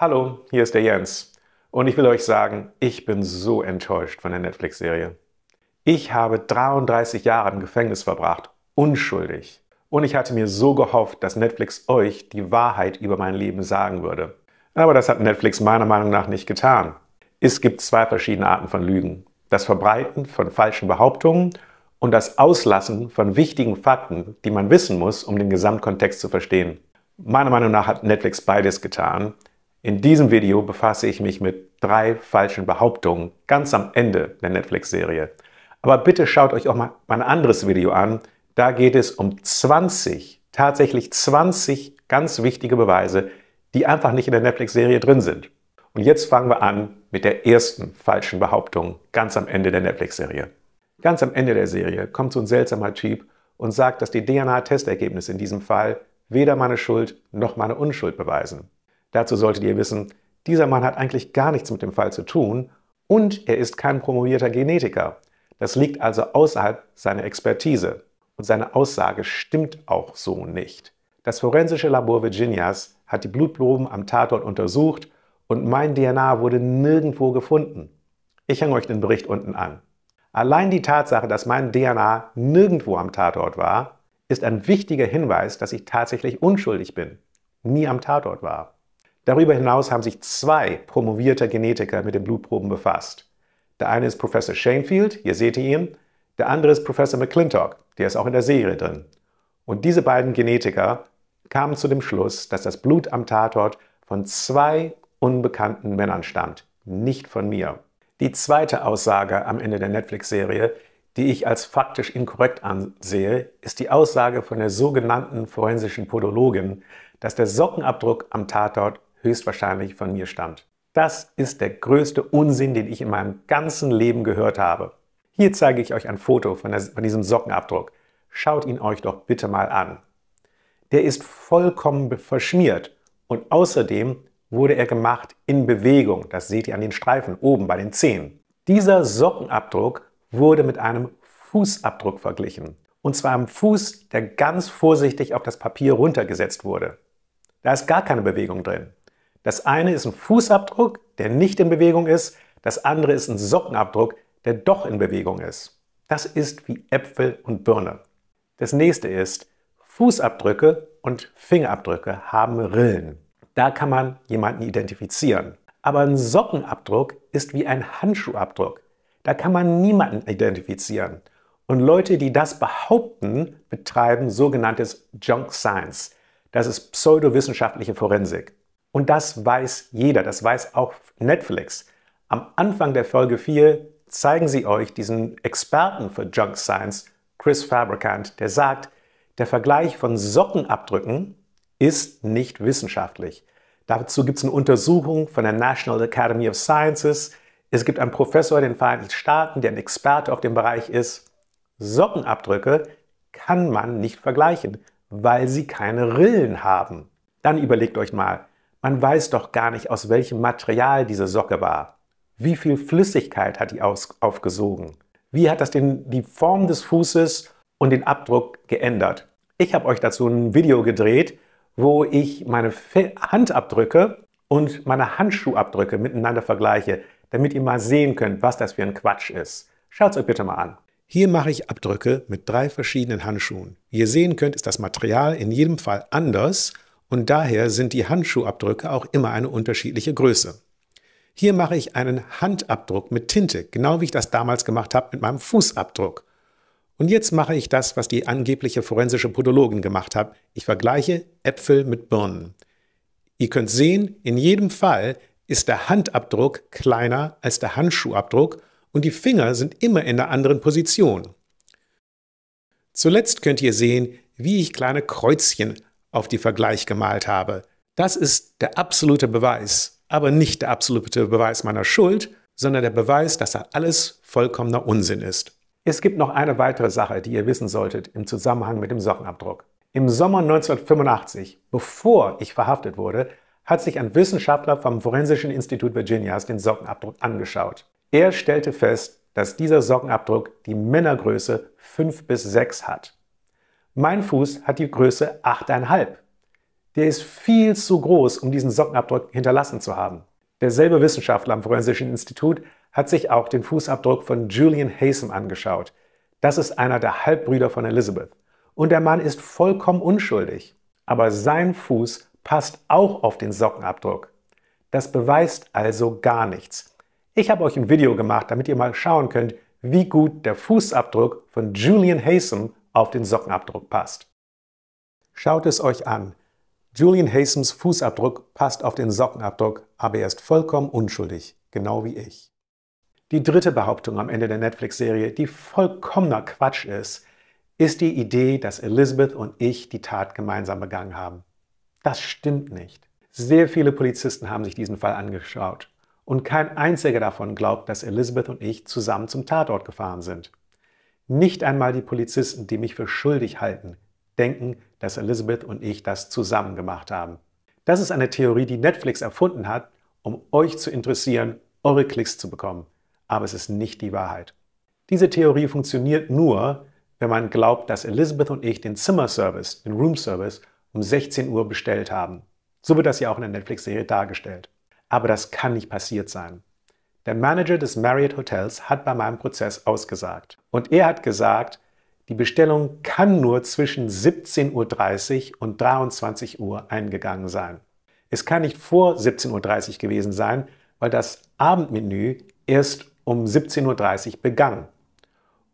Hallo, hier ist der Jens. Und ich will euch sagen, ich bin so enttäuscht von der Netflix-Serie. Ich habe 33 Jahre im Gefängnis verbracht, unschuldig. Und ich hatte mir so gehofft, dass Netflix euch die Wahrheit über mein Leben sagen würde. Aber das hat Netflix meiner Meinung nach nicht getan. Es gibt zwei verschiedene Arten von Lügen. Das Verbreiten von falschen Behauptungen und das Auslassen von wichtigen Fakten, die man wissen muss, um den Gesamtkontext zu verstehen. Meiner Meinung nach hat Netflix beides getan. In diesem Video befasse ich mich mit drei falschen Behauptungen ganz am Ende der Netflix-Serie. Aber bitte schaut euch auch mal mein anderes Video an. Da geht es um 20, tatsächlich 20 ganz wichtige Beweise, die einfach nicht in der Netflix-Serie drin sind. Und jetzt fangen wir an mit der ersten falschen Behauptung ganz am Ende der Netflix-Serie. Ganz am Ende der Serie kommt so ein seltsamer Typ und sagt, dass die DNA-Testergebnisse in diesem Fall weder meine Schuld noch meine Unschuld beweisen. Dazu solltet ihr wissen, dieser Mann hat eigentlich gar nichts mit dem Fall zu tun und er ist kein promovierter Genetiker. Das liegt also außerhalb seiner Expertise und seine Aussage stimmt auch so nicht. Das forensische Labor Virginias hat die Blutproben am Tatort untersucht und mein DNA wurde nirgendwo gefunden. Ich hänge euch den Bericht unten an. Allein die Tatsache, dass mein DNA nirgendwo am Tatort war, ist ein wichtiger Hinweis, dass ich tatsächlich unschuldig bin, nie am Tatort war. Darüber hinaus haben sich zwei promovierte Genetiker mit den Blutproben befasst. Der eine ist Professor Shanefield, hier seht ihr ihn, der andere ist Professor McClintock, der ist auch in der Serie drin. Und diese beiden Genetiker kamen zu dem Schluss, dass das Blut am Tatort von zwei unbekannten Männern stammt, nicht von mir. Die zweite Aussage am Ende der Netflix-Serie, die ich als faktisch inkorrekt ansehe, ist die Aussage von der sogenannten forensischen Podologin, dass der Sockenabdruck am Tatort höchstwahrscheinlich von mir stammt. Das ist der größte Unsinn, den ich in meinem ganzen Leben gehört habe. Hier zeige ich euch ein Foto von, der, von diesem Sockenabdruck. Schaut ihn euch doch bitte mal an. Der ist vollkommen verschmiert und außerdem wurde er gemacht in Bewegung. Das seht ihr an den Streifen oben bei den Zehen. Dieser Sockenabdruck wurde mit einem Fußabdruck verglichen. Und zwar am Fuß, der ganz vorsichtig auf das Papier runtergesetzt wurde. Da ist gar keine Bewegung drin. Das eine ist ein Fußabdruck, der nicht in Bewegung ist, das andere ist ein Sockenabdruck, der doch in Bewegung ist. Das ist wie Äpfel und Birne. Das nächste ist, Fußabdrücke und Fingerabdrücke haben Rillen. Da kann man jemanden identifizieren. Aber ein Sockenabdruck ist wie ein Handschuhabdruck. Da kann man niemanden identifizieren. Und Leute, die das behaupten, betreiben sogenanntes Junk Science. Das ist pseudowissenschaftliche Forensik. Und das weiß jeder, das weiß auch Netflix. Am Anfang der Folge 4 zeigen sie euch diesen Experten für Junk Science, Chris Fabricant, der sagt, der Vergleich von Sockenabdrücken ist nicht wissenschaftlich. Dazu gibt es eine Untersuchung von der National Academy of Sciences. Es gibt einen Professor in den Vereinigten Staaten, der ein Experte auf dem Bereich ist. Sockenabdrücke kann man nicht vergleichen, weil sie keine Rillen haben. Dann überlegt euch mal, man weiß doch gar nicht, aus welchem Material diese Socke war. Wie viel Flüssigkeit hat die aufgesogen? Wie hat das den, die Form des Fußes und den Abdruck geändert? Ich habe euch dazu ein Video gedreht, wo ich meine Handabdrücke und meine Handschuhabdrücke miteinander vergleiche, damit ihr mal sehen könnt, was das für ein Quatsch ist. Schaut es euch bitte mal an. Hier mache ich Abdrücke mit drei verschiedenen Handschuhen. Wie ihr sehen könnt, ist das Material in jedem Fall anders und daher sind die Handschuhabdrücke auch immer eine unterschiedliche Größe. Hier mache ich einen Handabdruck mit Tinte, genau wie ich das damals gemacht habe mit meinem Fußabdruck. Und jetzt mache ich das, was die angebliche forensische Podologin gemacht hat. Ich vergleiche Äpfel mit Birnen. Ihr könnt sehen, in jedem Fall ist der Handabdruck kleiner als der Handschuhabdruck und die Finger sind immer in einer anderen Position. Zuletzt könnt ihr sehen, wie ich kleine Kreuzchen auf die Vergleich gemalt habe. Das ist der absolute Beweis, aber nicht der absolute Beweis meiner Schuld, sondern der Beweis, dass da alles vollkommener Unsinn ist. Es gibt noch eine weitere Sache, die ihr wissen solltet im Zusammenhang mit dem Sockenabdruck. Im Sommer 1985, bevor ich verhaftet wurde, hat sich ein Wissenschaftler vom Forensischen Institut Virginias den Sockenabdruck angeschaut. Er stellte fest, dass dieser Sockenabdruck die Männergröße 5 bis 6 hat. Mein Fuß hat die Größe 8,5. Der ist viel zu groß, um diesen Sockenabdruck hinterlassen zu haben. Derselbe Wissenschaftler am Forensischen Institut hat sich auch den Fußabdruck von Julian Haysom angeschaut. Das ist einer der Halbbrüder von Elizabeth. Und der Mann ist vollkommen unschuldig. Aber sein Fuß passt auch auf den Sockenabdruck. Das beweist also gar nichts. Ich habe euch ein Video gemacht, damit ihr mal schauen könnt, wie gut der Fußabdruck von Julian Haysom auf den Sockenabdruck passt. Schaut es euch an. Julian Hasems Fußabdruck passt auf den Sockenabdruck, aber er ist vollkommen unschuldig, genau wie ich. Die dritte Behauptung am Ende der Netflix-Serie, die vollkommener Quatsch ist, ist die Idee, dass Elizabeth und ich die Tat gemeinsam begangen haben. Das stimmt nicht. Sehr viele Polizisten haben sich diesen Fall angeschaut und kein einziger davon glaubt, dass Elizabeth und ich zusammen zum Tatort gefahren sind. Nicht einmal die Polizisten, die mich für schuldig halten, denken, dass Elizabeth und ich das zusammen gemacht haben. Das ist eine Theorie, die Netflix erfunden hat, um euch zu interessieren, eure Klicks zu bekommen. Aber es ist nicht die Wahrheit. Diese Theorie funktioniert nur, wenn man glaubt, dass Elizabeth und ich den Zimmerservice, den Roomservice, um 16 Uhr bestellt haben. So wird das ja auch in der Netflix-Serie dargestellt. Aber das kann nicht passiert sein. Der Manager des Marriott Hotels hat bei meinem Prozess ausgesagt. Und er hat gesagt, die Bestellung kann nur zwischen 17.30 Uhr und 23 Uhr eingegangen sein. Es kann nicht vor 17.30 Uhr gewesen sein, weil das Abendmenü erst um 17.30 Uhr begann.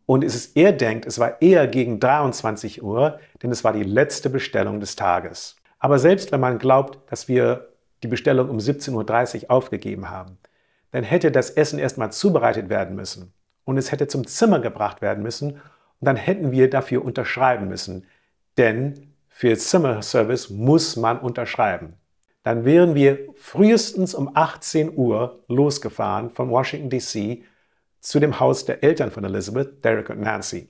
Und es ist, er denkt, es war eher gegen 23 Uhr, denn es war die letzte Bestellung des Tages. Aber selbst wenn man glaubt, dass wir die Bestellung um 17.30 Uhr aufgegeben haben, dann hätte das Essen erstmal zubereitet werden müssen und es hätte zum Zimmer gebracht werden müssen und dann hätten wir dafür unterschreiben müssen. Denn für Zimmerservice muss man unterschreiben. Dann wären wir frühestens um 18 Uhr losgefahren von Washington DC zu dem Haus der Eltern von Elizabeth, Derek und Nancy.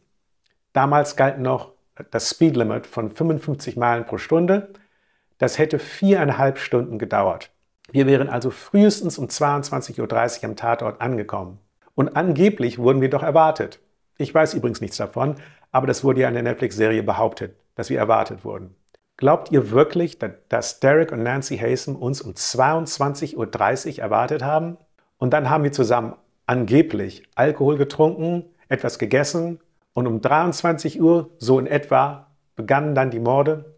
Damals galt noch das Speedlimit von 55 Meilen pro Stunde. Das hätte viereinhalb Stunden gedauert. Wir wären also frühestens um 22.30 Uhr am Tatort angekommen. Und angeblich wurden wir doch erwartet. Ich weiß übrigens nichts davon, aber das wurde ja in der Netflix-Serie behauptet, dass wir erwartet wurden. Glaubt ihr wirklich, dass Derek und Nancy Hasen uns um 22.30 Uhr erwartet haben? Und dann haben wir zusammen angeblich Alkohol getrunken, etwas gegessen und um 23 Uhr, so in etwa, begannen dann die Morde.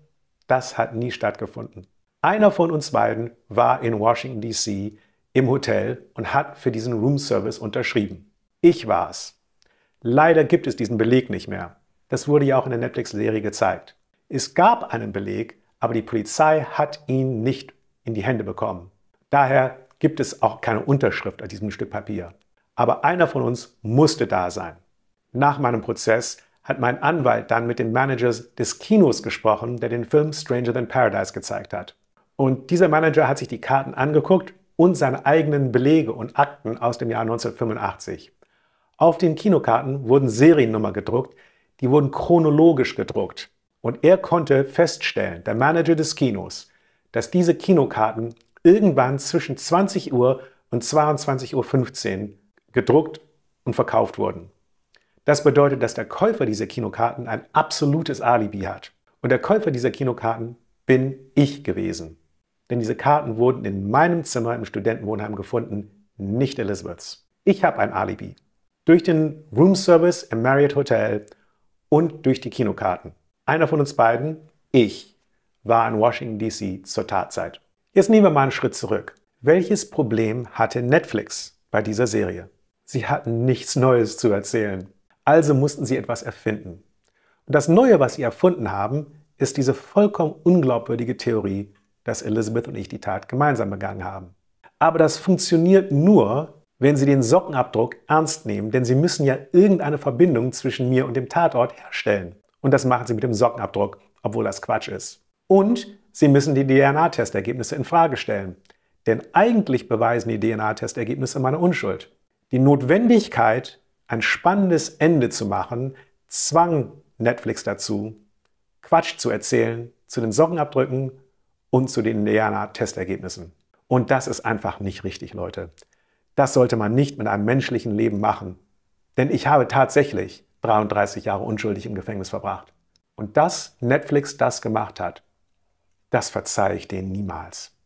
Das hat nie stattgefunden. Einer von uns beiden war in Washington, DC im Hotel und hat für diesen Roomservice unterschrieben. Ich war's. Leider gibt es diesen Beleg nicht mehr. Das wurde ja auch in der Netflix-Serie gezeigt. Es gab einen Beleg, aber die Polizei hat ihn nicht in die Hände bekommen. Daher gibt es auch keine Unterschrift an diesem Stück Papier. Aber einer von uns musste da sein. Nach meinem Prozess hat mein Anwalt dann mit den Managers des Kinos gesprochen, der den Film Stranger Than Paradise gezeigt hat. Und dieser Manager hat sich die Karten angeguckt und seine eigenen Belege und Akten aus dem Jahr 1985. Auf den Kinokarten wurden Seriennummer gedruckt, die wurden chronologisch gedruckt. Und er konnte feststellen, der Manager des Kinos, dass diese Kinokarten irgendwann zwischen 20 Uhr und 22.15 Uhr gedruckt und verkauft wurden. Das bedeutet, dass der Käufer dieser Kinokarten ein absolutes Alibi hat. Und der Käufer dieser Kinokarten bin ich gewesen denn diese Karten wurden in meinem Zimmer im Studentenwohnheim gefunden, nicht Elizabeths. Ich habe ein Alibi. Durch den Room Service im Marriott Hotel und durch die Kinokarten. Einer von uns beiden, ich, war in Washington DC zur Tatzeit. Jetzt nehmen wir mal einen Schritt zurück. Welches Problem hatte Netflix bei dieser Serie? Sie hatten nichts Neues zu erzählen. Also mussten sie etwas erfinden. Und das Neue, was sie erfunden haben, ist diese vollkommen unglaubwürdige Theorie dass Elizabeth und ich die Tat gemeinsam begangen haben. Aber das funktioniert nur, wenn Sie den Sockenabdruck ernst nehmen, denn Sie müssen ja irgendeine Verbindung zwischen mir und dem Tatort herstellen. Und das machen Sie mit dem Sockenabdruck, obwohl das Quatsch ist. Und Sie müssen die DNA-Testergebnisse in Frage stellen, denn eigentlich beweisen die DNA-Testergebnisse meine Unschuld. Die Notwendigkeit, ein spannendes Ende zu machen, zwang Netflix dazu, Quatsch zu erzählen, zu den Sockenabdrücken und zu den Indianer-Testergebnissen. Und das ist einfach nicht richtig, Leute. Das sollte man nicht mit einem menschlichen Leben machen. Denn ich habe tatsächlich 33 Jahre unschuldig im Gefängnis verbracht. Und dass Netflix das gemacht hat, das verzeihe ich denen niemals.